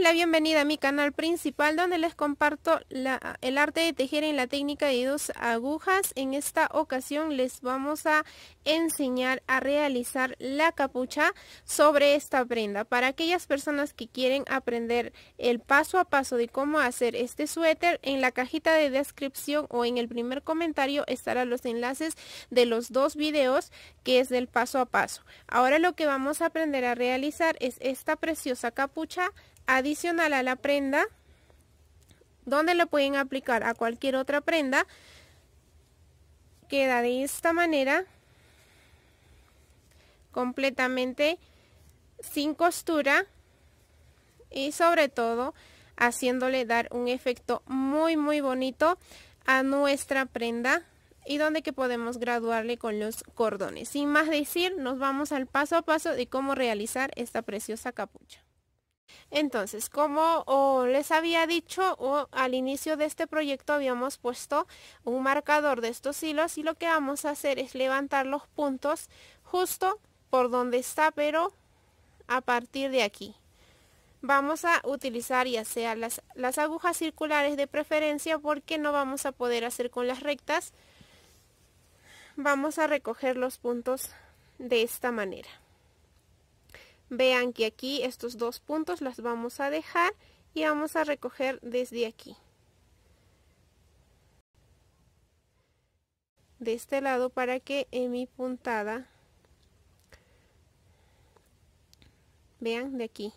la bienvenida a mi canal principal donde les comparto el arte de tejer en la técnica de dos agujas. En esta ocasión les vamos a enseñar a realizar la capucha sobre esta prenda. Para aquellas personas que quieren aprender el paso a paso de cómo hacer este suéter, en la cajita de descripción o en el primer comentario estarán los enlaces de los dos videos que es del paso a paso. Ahora lo que vamos a aprender a realizar es esta preciosa capucha adicional a la prenda, donde lo pueden aplicar a cualquier otra prenda, queda de esta manera, completamente sin costura y sobre todo haciéndole dar un efecto muy muy bonito a nuestra prenda y donde que podemos graduarle con los cordones. Sin más decir, nos vamos al paso a paso de cómo realizar esta preciosa capucha. Entonces, como les había dicho, o al inicio de este proyecto habíamos puesto un marcador de estos hilos y lo que vamos a hacer es levantar los puntos justo por donde está, pero a partir de aquí. Vamos a utilizar ya sea las agujas circulares de preferencia porque no vamos a poder hacer con las rectas. Vamos a recoger los puntos de esta manera. Vean que aquí estos dos puntos las vamos a dejar y vamos a recoger desde aquí. De este lado para que en mi puntada, vean de aquí.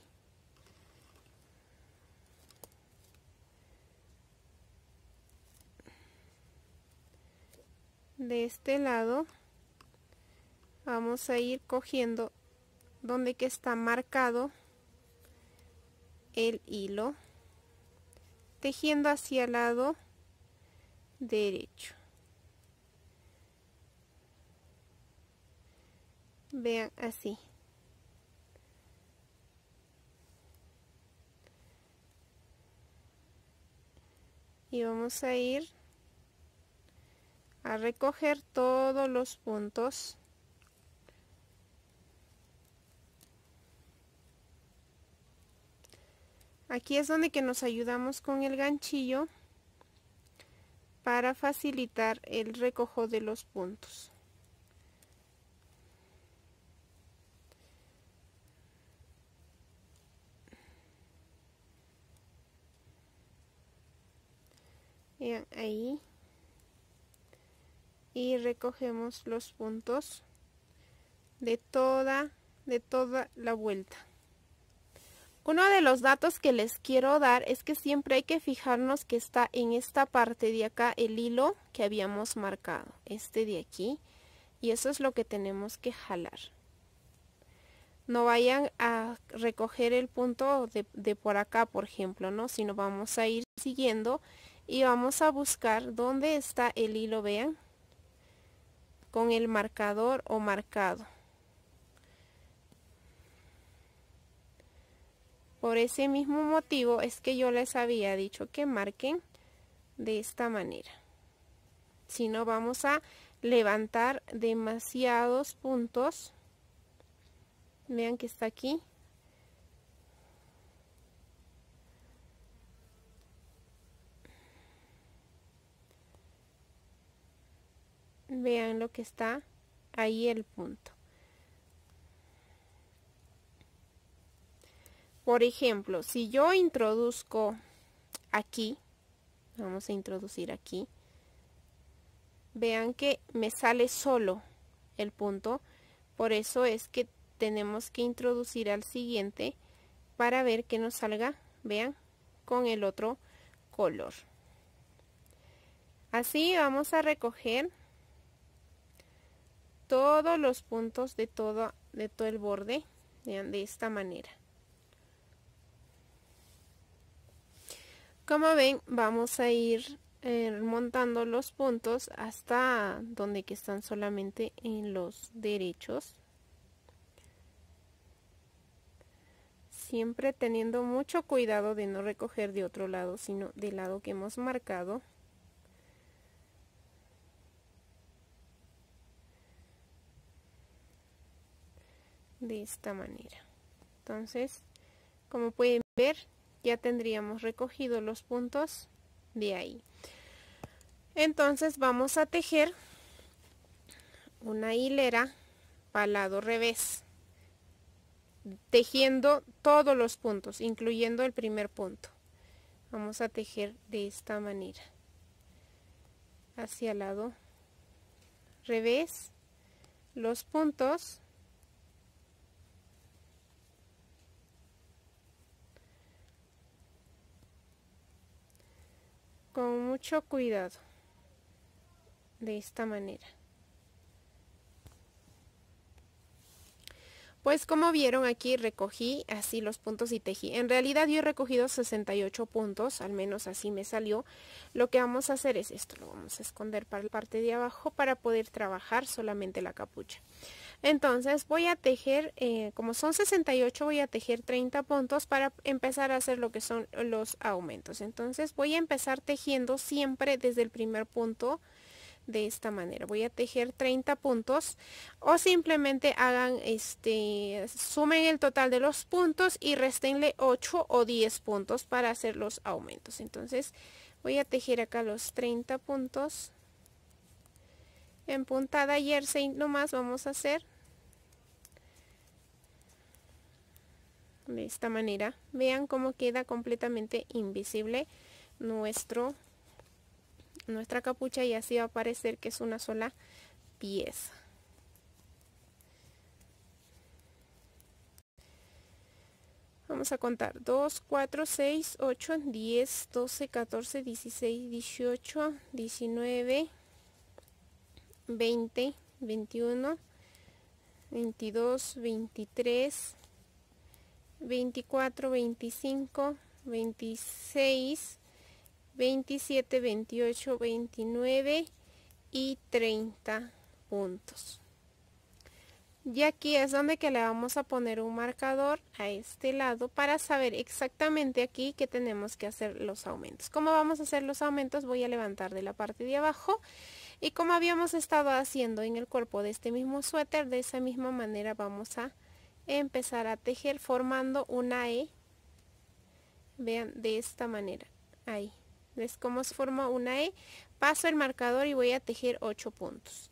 De este lado vamos a ir cogiendo donde que está marcado el hilo tejiendo hacia el lado derecho vean así y vamos a ir a recoger todos los puntos Aquí es donde que nos ayudamos con el ganchillo para facilitar el recojo de los puntos. Vean ahí. Y recogemos los puntos de toda, de toda la vuelta. Uno de los datos que les quiero dar es que siempre hay que fijarnos que está en esta parte de acá el hilo que habíamos marcado, este de aquí, y eso es lo que tenemos que jalar. No vayan a recoger el punto de, por acá, por ejemplo, ¿no? Sino vamos a ir siguiendo y vamos a buscar dónde está el hilo, vean, con el marcador o marcado. Por ese mismo motivo es que yo les había dicho que marquen de esta manera. Si no vamos a levantar demasiados puntos. Vean que está aquí. Vean lo que está ahí el punto. Por ejemplo, si yo introduzco aquí, vamos a introducir aquí, vean que me sale solo el punto, por eso es que tenemos que introducir al siguiente para ver que nos salga, vean, con el otro color. Así vamos a recoger todos los puntos de todo, de todo el borde, vean, de esta manera. Como ven, vamos a ir eh, montando los puntos hasta donde que están solamente en los derechos. Siempre teniendo mucho cuidado de no recoger de otro lado, sino del lado que hemos marcado. de esta manera entonces como pueden ver ya tendríamos recogido los puntos de ahí entonces vamos a tejer una hilera para lado revés tejiendo todos los puntos incluyendo el primer punto vamos a tejer de esta manera hacia el lado revés los puntos con mucho cuidado de esta manera Pues como vieron aquí recogí así los puntos y tejí. En realidad yo he recogido 68 puntos, al menos así me salió. Lo que vamos a hacer es esto, lo vamos a esconder para el parte de abajo para poder trabajar solamente la capucha. Entonces voy a tejer, eh, como son 68, voy a tejer 30 puntos para empezar a hacer lo que son los aumentos. Entonces voy a empezar tejiendo siempre desde el primer punto de esta manera. Voy a tejer 30 puntos o simplemente hagan este, sumen el total de los puntos y restenle 8 o 10 puntos para hacer los aumentos. Entonces voy a tejer acá los 30 puntos en puntada jersey más vamos a hacer de esta manera vean cómo queda completamente invisible nuestro nuestra capucha y así va a parecer que es una sola pieza vamos a contar 2 4 6 8 10 12 14 16 18 19 20 21 22 23 24, 25, 26, 27, 28, 29 y 30 puntos. Y aquí es donde que le vamos a poner un marcador a este lado para saber exactamente aquí que tenemos que hacer los aumentos. ¿Cómo vamos a hacer los aumentos? Voy a levantar de la parte de abajo y como habíamos estado haciendo en el cuerpo de este mismo suéter, de esa misma manera vamos a empezar a tejer formando una E. Vean, de esta manera. Ahí. ¿Ves cómo se forma una E? Paso el marcador y voy a tejer 8 puntos.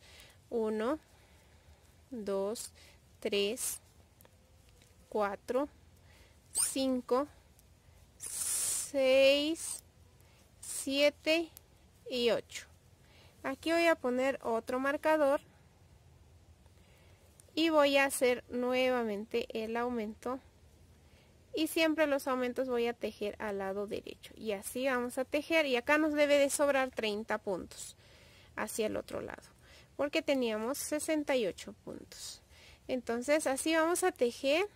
1, 2, 3, 4, 5, 6, 7 y 8. Aquí voy a poner otro marcador y voy a hacer nuevamente el aumento y siempre los aumentos voy a tejer al lado derecho y así vamos a tejer y acá nos debe de sobrar 30 puntos hacia el otro lado porque teníamos 68 puntos entonces así vamos a tejer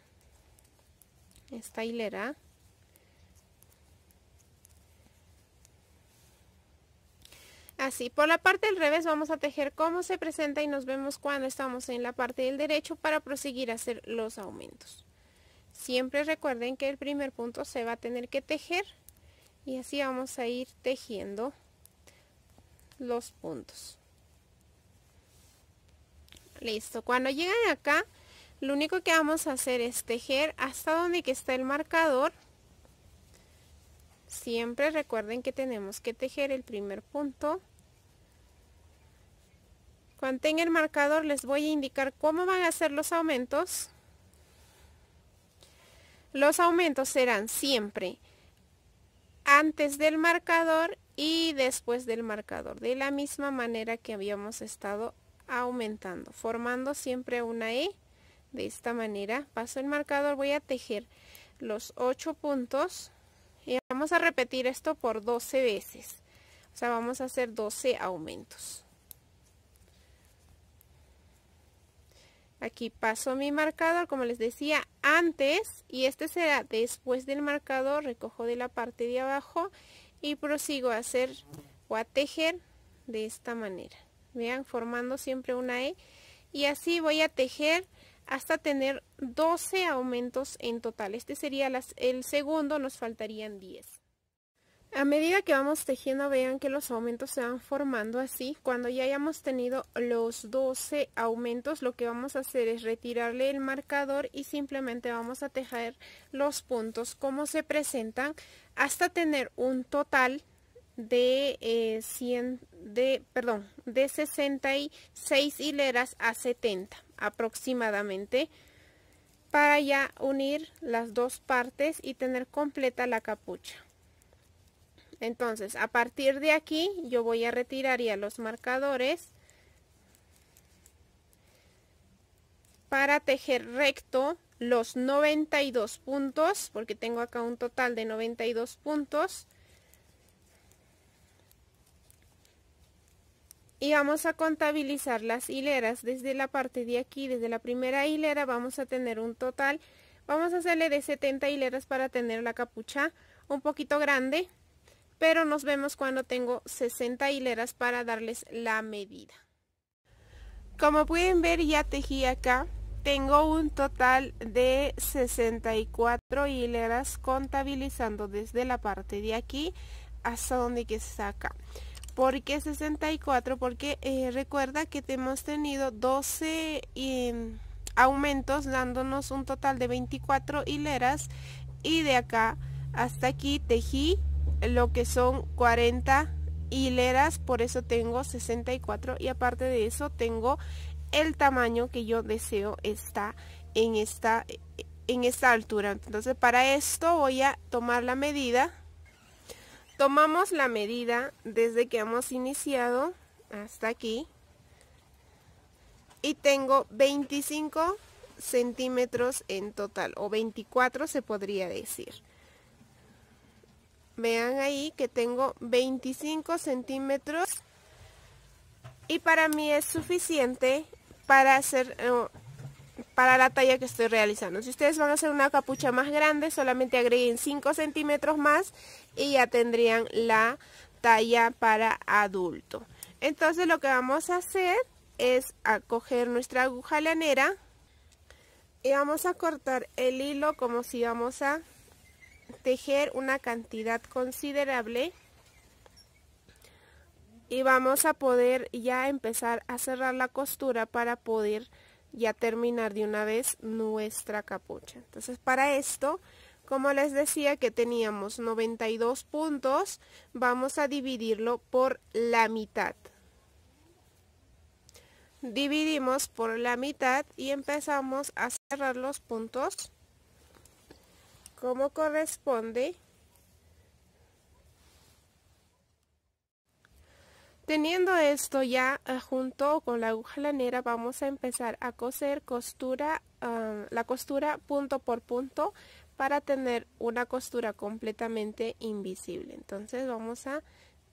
esta hilera Así, por la parte del revés vamos a tejer cómo se presenta y nos vemos cuando estamos en la parte del derecho para proseguir a hacer los aumentos. Siempre recuerden que el primer punto se va a tener que tejer y así vamos a ir tejiendo los puntos. Listo, cuando llegan acá, lo único que vamos a hacer es tejer hasta donde que está el marcador. Siempre recuerden que tenemos que tejer el primer punto cuando tenga el marcador les voy a indicar cómo van a ser los aumentos. Los aumentos serán siempre antes del marcador y después del marcador, de la misma manera que habíamos estado aumentando, formando siempre una E. De esta manera paso el marcador, voy a tejer los 8 puntos y vamos a repetir esto por 12 veces. O sea, vamos a hacer 12 aumentos. Aquí paso mi marcador, como les decía, antes y este será después del marcador, recojo de la parte de abajo y prosigo a hacer o a tejer de esta manera. Vean, formando siempre una E y así voy a tejer hasta tener 12 aumentos en total. Este sería el segundo, nos faltarían 10. A medida que vamos tejiendo, vean que los aumentos se van formando así. Cuando ya hayamos tenido los 12 aumentos, lo que vamos a hacer es retirarle el marcador y simplemente vamos a tejer los puntos como se presentan hasta tener un total de, eh, de, perdón, de 66 hileras a 70 aproximadamente para ya unir las dos partes y tener completa la capucha. Entonces, a partir de aquí, yo voy a retirar ya los marcadores para tejer recto los 92 puntos, porque tengo acá un total de 92 puntos. Y vamos a contabilizar las hileras desde la parte de aquí, desde la primera hilera vamos a tener un total. Vamos a hacerle de 70 hileras para tener la capucha un poquito grande pero nos vemos cuando tengo 60 hileras para darles la medida. Como pueden ver ya tejí acá, tengo un total de 64 hileras contabilizando desde la parte de aquí hasta donde que está acá. ¿Por qué 64? Porque eh, recuerda que hemos tenido 12 em, aumentos dándonos un total de 24 hileras y de acá hasta aquí tejí lo que son 40 hileras, por eso tengo 64 y aparte de eso tengo el tamaño que yo deseo está en esta, en esta altura. Entonces para esto voy a tomar la medida. Tomamos la medida desde que hemos iniciado hasta aquí. Y tengo 25 centímetros en total o 24 se podría decir. Vean ahí que tengo 25 centímetros y para mí es suficiente para hacer eh, para la talla que estoy realizando. Si ustedes van a hacer una capucha más grande, solamente agreguen 5 centímetros más y ya tendrían la talla para adulto. Entonces lo que vamos a hacer es a coger nuestra aguja lanera y vamos a cortar el hilo como si vamos a tejer una cantidad considerable y vamos a poder ya empezar a cerrar la costura para poder ya terminar de una vez nuestra capucha. Entonces para esto, como les decía que teníamos 92 puntos, vamos a dividirlo por la mitad. Dividimos por la mitad y empezamos a cerrar los puntos como corresponde Teniendo esto ya eh, junto con la aguja lanera vamos a empezar a coser costura, ah, la costura punto por punto para tener una costura completamente invisible. Entonces vamos a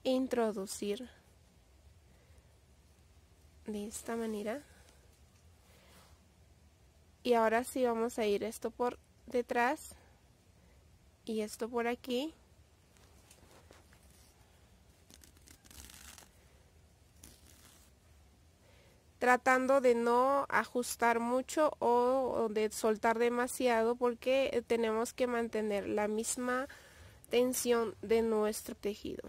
introducir de esta manera. Y ahora sí vamos a ir esto por detrás y esto por aquí tratando de no ajustar mucho o de soltar demasiado porque tenemos que mantener la misma tensión de nuestro tejido.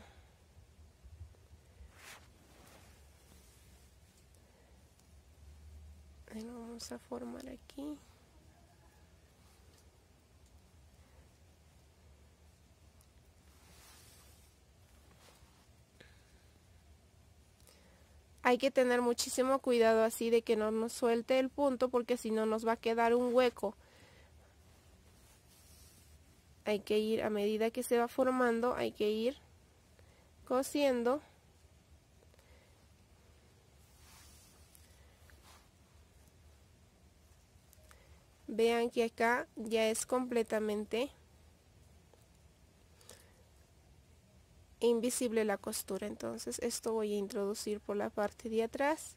Vamos a formar aquí. hay que tener muchísimo cuidado así de que no nos suelte el punto porque si no nos va a quedar un hueco. Hay que ir a medida que se va formando, hay que ir cosiendo. Vean que acá ya es completamente invisible la costura entonces esto voy a introducir por la parte de atrás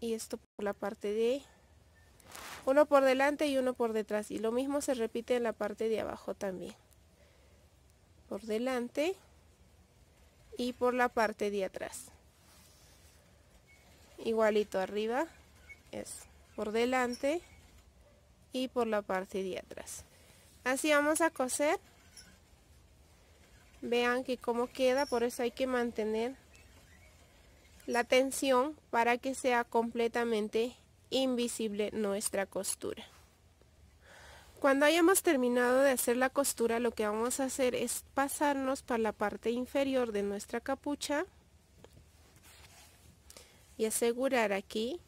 y esto por la parte de uno por delante y uno por detrás y lo mismo se repite en la parte de abajo también por delante y por la parte de atrás igualito arriba es por delante y por la parte de atrás así vamos a coser vean que cómo queda por eso hay que mantener la tensión para que sea completamente invisible nuestra costura cuando hayamos terminado de hacer la costura lo que vamos a hacer es pasarnos para la parte inferior de nuestra capucha y asegurar aquí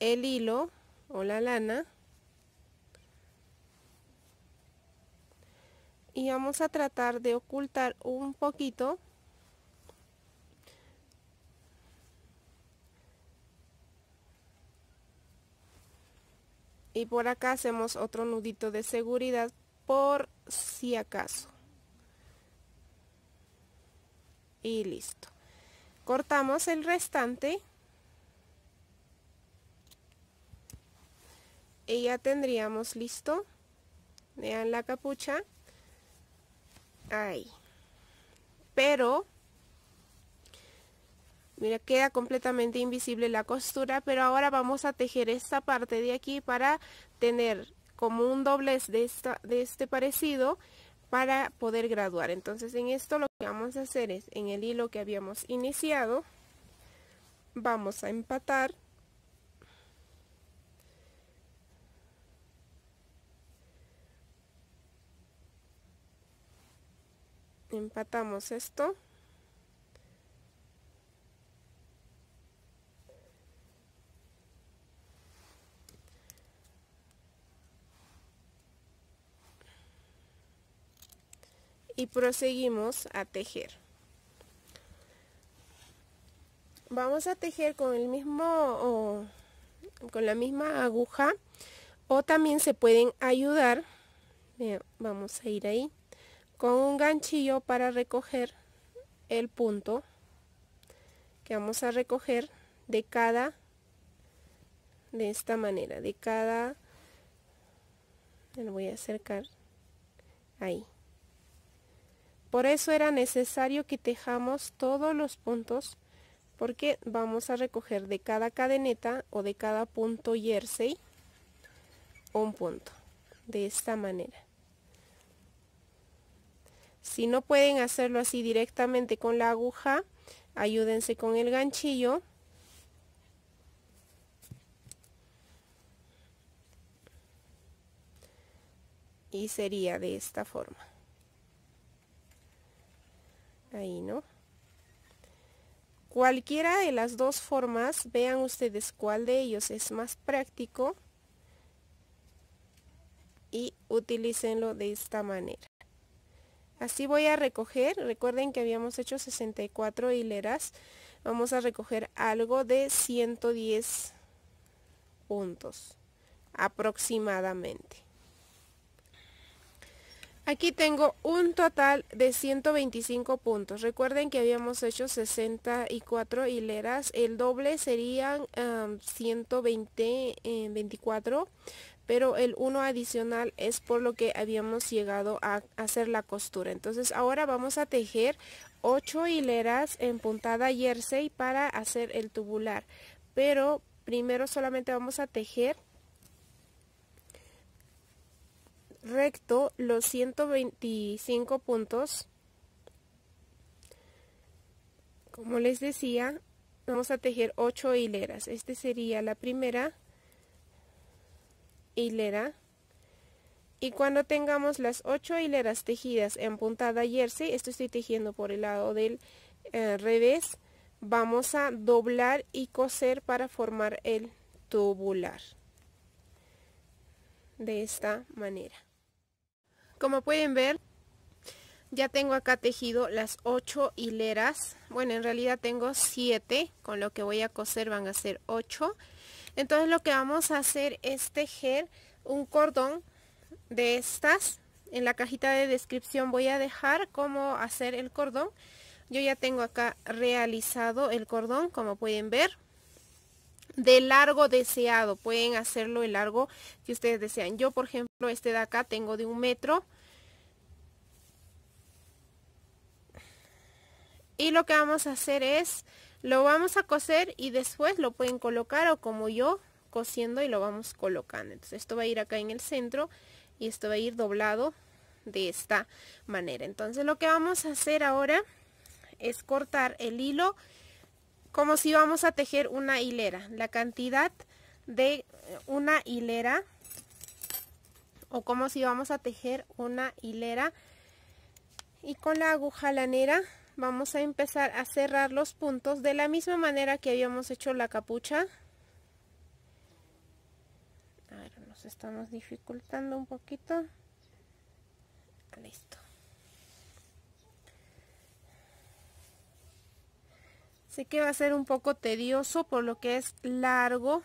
el hilo o la lana y vamos a tratar de ocultar un poquito y por acá hacemos otro nudito de seguridad por si acaso y listo cortamos el restante y ya tendríamos listo vean la capucha Ay, Pero, mira, queda completamente invisible la costura, pero ahora vamos a tejer esta parte de aquí para tener como un doblez de, esta, de este parecido para poder graduar. Entonces en esto lo que vamos a hacer es, en el hilo que habíamos iniciado, vamos a empatar empatamos esto y proseguimos a tejer vamos a tejer con el mismo o con la misma aguja o también se pueden ayudar vamos a ir ahí con un ganchillo para recoger el punto que vamos a recoger de cada de esta manera de cada le voy a acercar ahí por eso era necesario que tejamos todos los puntos porque vamos a recoger de cada cadeneta o de cada punto jersey un punto de esta manera si no pueden hacerlo así directamente con la aguja, ayúdense con el ganchillo. Y sería de esta forma. Ahí, ¿no? Cualquiera de las dos formas, vean ustedes cuál de ellos es más práctico y utilícenlo de esta manera. Así voy a recoger, recuerden que habíamos hecho 64 hileras, vamos a recoger algo de 110 puntos aproximadamente. Aquí tengo un total de 125 puntos. Recuerden que habíamos hecho 64 hileras. El doble serían um, 120, 24 pero el 1 adicional es por lo que habíamos llegado a hacer la costura entonces ahora vamos a tejer 8 hileras en puntada jersey para hacer el tubular pero primero solamente vamos a tejer recto los 125 puntos como les decía vamos a tejer 8 hileras este sería la primera hilera y cuando tengamos las ocho hileras tejidas en puntada jersey, esto estoy tejiendo por el lado del eh, revés, vamos a doblar y coser para formar el tubular. De esta manera. Como pueden ver, ya tengo acá tejido las ocho hileras. Bueno, en realidad tengo siete con lo que voy a coser van a ser 8 entonces lo que vamos a hacer es tejer un cordón de estas. En la cajita de descripción voy a dejar cómo hacer el cordón. Yo ya tengo acá realizado el cordón, como pueden ver. De largo deseado, pueden hacerlo el largo que ustedes desean. Yo, por ejemplo, este de acá tengo de un metro. Y lo que vamos a hacer es lo vamos a coser y después lo pueden colocar o como yo, cosiendo y lo vamos colocando. Entonces esto va a ir acá en el centro y esto va a ir doblado de esta manera. Entonces lo que vamos a hacer ahora es cortar el hilo como si vamos a tejer una hilera. La cantidad de una hilera o como si vamos a tejer una hilera y con la aguja lanera vamos a empezar a cerrar los puntos de la misma manera que habíamos hecho la capucha nos estamos dificultando un poquito listo sé que va a ser un poco tedioso por lo que es largo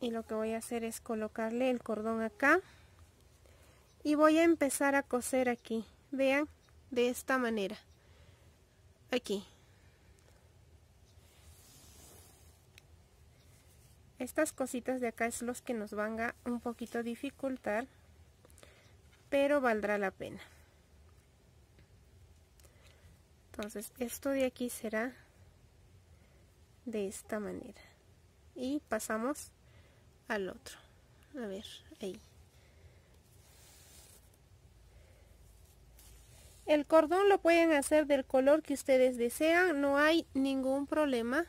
y lo que voy a hacer es colocarle el cordón acá y voy a empezar a coser aquí vean de esta manera aquí estas cositas de acá es los que nos van a un poquito dificultar pero valdrá la pena entonces esto de aquí será de esta manera y pasamos al otro a ver ahí El cordón lo pueden hacer del color que ustedes desean, no hay ningún problema.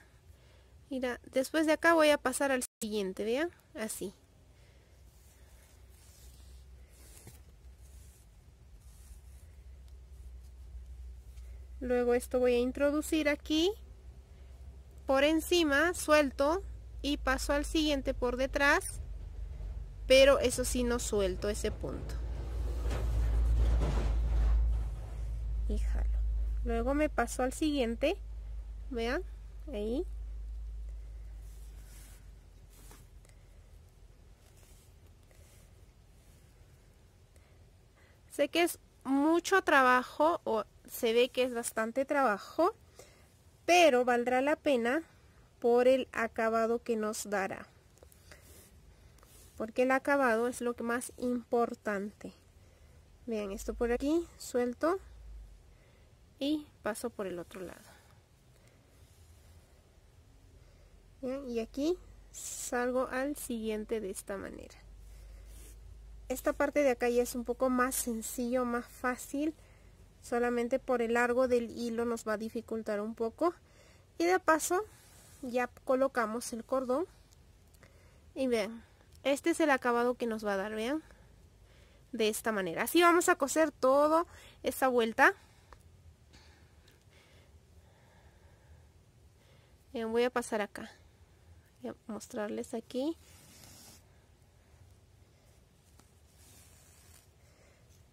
Mira, después de acá voy a pasar al siguiente, vean, así. Luego esto voy a introducir aquí, por encima, suelto y paso al siguiente por detrás, pero eso sí no suelto ese punto. luego me paso al siguiente vean ahí sé que es mucho trabajo o se ve que es bastante trabajo pero valdrá la pena por el acabado que nos dará porque el acabado es lo que más importante vean esto por aquí suelto y paso por el otro lado y aquí salgo al siguiente de esta manera esta parte de acá ya es un poco más sencillo más fácil solamente por el largo del hilo nos va a dificultar un poco y de paso ya colocamos el cordón y vean este es el acabado que nos va a dar vean de esta manera así vamos a coser todo esta vuelta Eh, voy a pasar acá. Voy mostrarles aquí.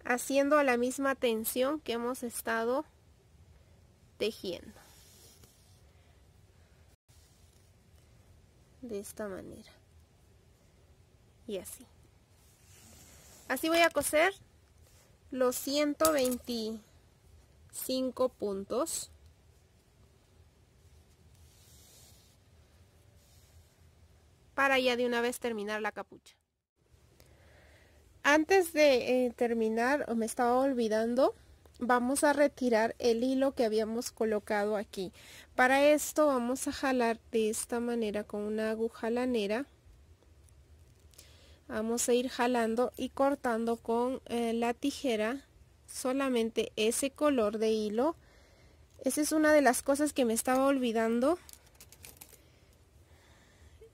Haciendo la misma tensión que hemos estado tejiendo. De esta manera. Y así. Así voy a coser los 125 puntos. para ya de una vez terminar la capucha. Antes de eh, terminar, terminar, me estaba olvidando, vamos a retirar el hilo que habíamos colocado aquí. Para esto vamos a jalar de esta manera con una aguja lanera. Vamos a ir jalando y cortando con eh, la tijera solamente ese color de hilo. Esa es una de las cosas que me estaba olvidando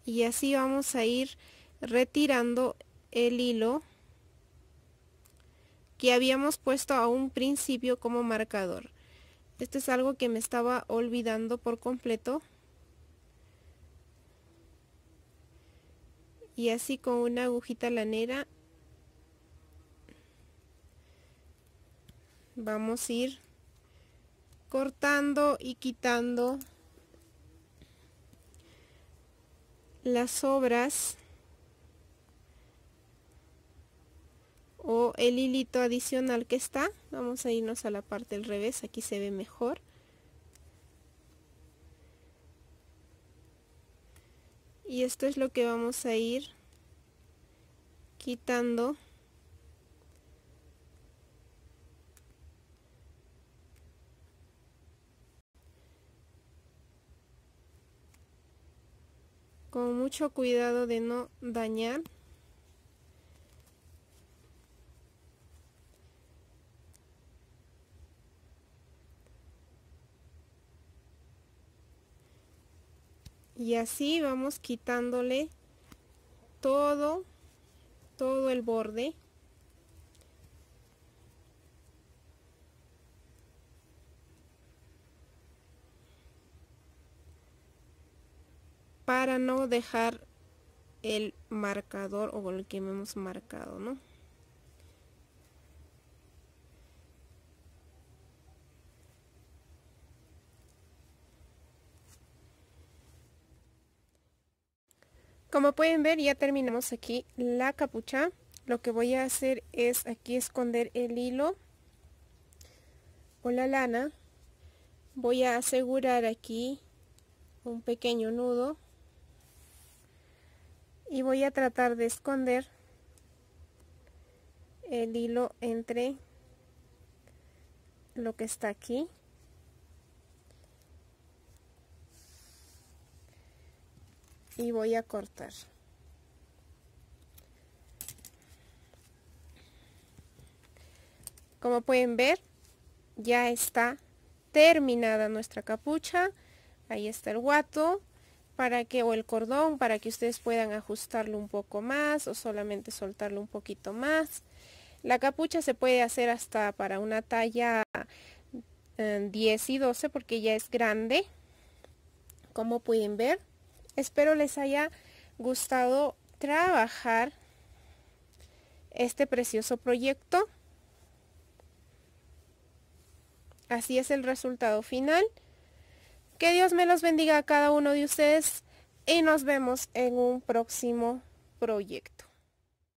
y así vamos a ir retirando el hilo que habíamos puesto a un principio como marcador esto es algo que me estaba olvidando por completo y así con una agujita lanera vamos a ir cortando y quitando las obras o el hilito adicional que está. Vamos a irnos a la parte del revés, aquí se ve mejor. Y esto es lo que vamos a ir quitando con mucho cuidado de no dañar y así vamos quitándole todo todo el borde para no dejar el marcador o el que hemos marcado, ¿no? Como pueden ver ya terminamos aquí la capucha. Lo que voy a hacer es aquí esconder el hilo o la lana. Voy a asegurar aquí un pequeño nudo y voy a tratar de esconder el hilo entre lo que está aquí y voy a cortar como pueden ver ya está terminada nuestra capucha ahí está el guato para que o el cordón para que ustedes puedan ajustarlo un poco más o solamente soltarlo un poquito más la capucha se puede hacer hasta para una talla 10 eh, y 12 porque ya es grande como pueden ver espero les haya gustado trabajar este precioso proyecto así es el resultado final que Dios me los bendiga a cada uno de ustedes y nos vemos en un próximo proyecto.